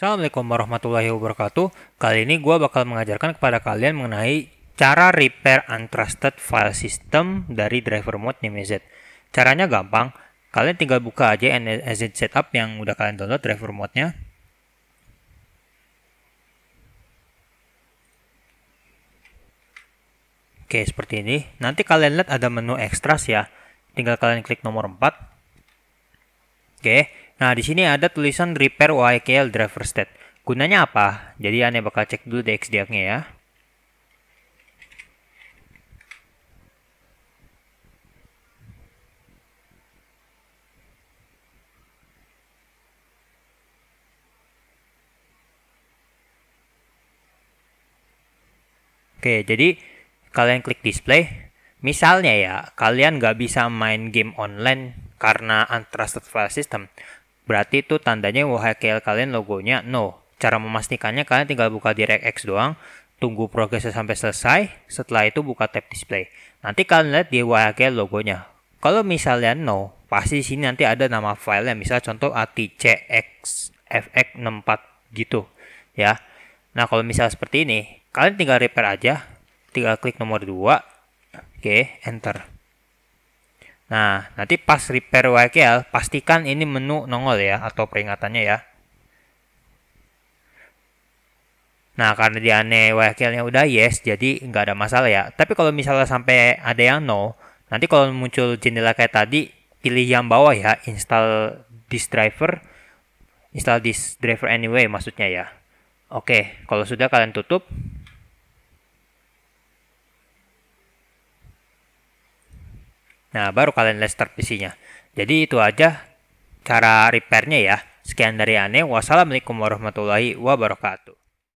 Assalamualaikum warahmatullahi wabarakatuh. Kali ini gue bakal mengajarkan kepada kalian mengenai cara repair untrusted file system dari driver mode NMZ. Caranya gampang, kalian tinggal buka aja NMZ setup yang udah kalian download driver mode-nya. Oke, seperti ini. Nanti kalian lihat ada menu extras ya. Tinggal kalian klik nomor 4. Oke, Nah, di sini ada tulisan repair YKL driver state. Gunanya apa? Jadi aneh bakal cek dulu DXDAC-nya ya. Oke, jadi kalian klik display. Misalnya ya, kalian nggak bisa main game online karena untrusted file system. Berarti itu tandanya WHKL kalian logonya no. Cara memastikannya kalian tinggal buka DirectX doang, tunggu progresnya sampai selesai, setelah itu buka tab display. Nanti kalian lihat di WHKL logonya. Kalau misalnya no, pasti di sini nanti ada nama file yang misalnya contoh atcxfx64 gitu ya. Nah kalau misalnya seperti ini, kalian tinggal repair aja, tinggal klik nomor 2, oke, okay, enter. Nah, nanti pas repair YKL, pastikan ini menu nongol ya, atau peringatannya ya. Nah, karena dia aneh URL-nya udah yes, jadi nggak ada masalah ya. Tapi kalau misalnya sampai ada yang no, nanti kalau muncul jendela kayak tadi, pilih yang bawah ya, install this driver, install this driver anyway maksudnya ya. Oke, kalau sudah kalian tutup, Nah, baru kalian start PC-nya. Jadi itu aja cara repairnya ya. Sekian dari Ane. Wassalamualaikum warahmatullahi wabarakatuh.